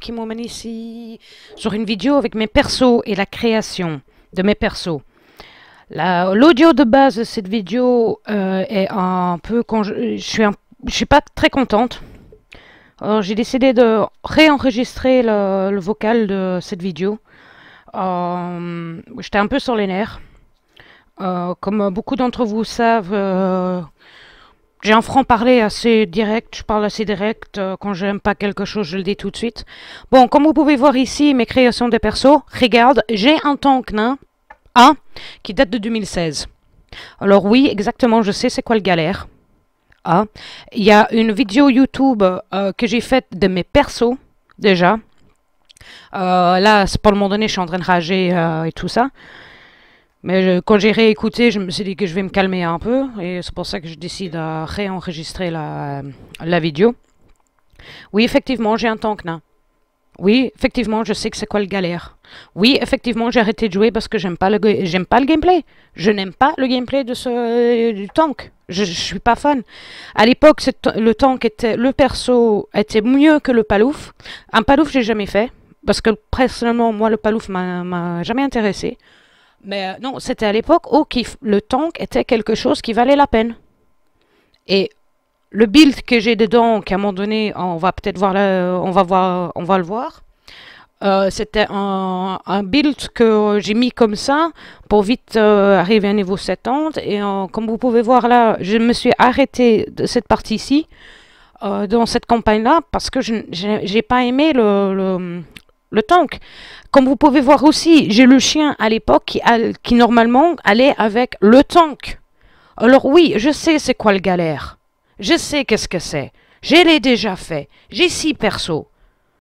Qui qui m'emmène ici sur une vidéo avec mes persos et la création de mes persos. L'audio de base de cette vidéo euh, est un peu... Quand je, suis pas très contente. J'ai décidé de réenregistrer le, vocal de cette vidéo. Euh, j'étais un peu sur les nerfs. Euh, comme beaucoup d'entre vous savent, j'ai un franc-parler assez direct, je parle assez direct, euh, quand j'aime pas quelque chose, je le dis tout de suite. Bon, comme vous pouvez voir ici, mes créations de persos, regarde, j'ai un tank nain, A, qui date de 2016. Alors oui, exactement, je sais c'est quoi le galère. ah, il y a une vidéo YouTube euh, que j'ai faite de mes persos, déjà. Euh, là, c'est pas le moment donné, je suis en train de rager et tout ça. Mais quand j'ai réécouté, je me suis dit que je vais me calmer un peu. Et c'est pour ça que je décide à réenregistrer la, vidéo. Oui, effectivement, j'ai un tank nain. Oui, effectivement, je sais que c'est quoi le galère. Oui, effectivement, j'ai arrêté de jouer parce que j'aime pas le j'aime pas le gameplay. Je n'aime pas le gameplay de ce du tank. Je, je, suis pas fan. À l'époque, le tank était le perso était mieux que le palouf. Un palouf, j'ai jamais fait parce que personnellement, moi, le palouf m'a jamais intéressé. Mais euh, non, c'était à l'époque où le tank était quelque chose qui valait la peine. Et le build que j'ai dedans, qu'à un moment donné, on va peut-être voir, le, on va voir, on va le voir. Euh, c'était un, build que j'ai mis comme ça pour vite euh, arriver à niveau 70. Et comme vous pouvez voir là, je me suis arrêté de cette partie-ci, dans cette campagne-là, parce que je n'ai pas aimé le, le tank. Comme vous pouvez voir aussi, j'ai le chien à l'époque qui, normalement allait avec le tank. Alors oui, je sais c'est quoi le galère. Je sais qu'est-ce que c'est. Je l'ai déjà fait. J'ai six persos.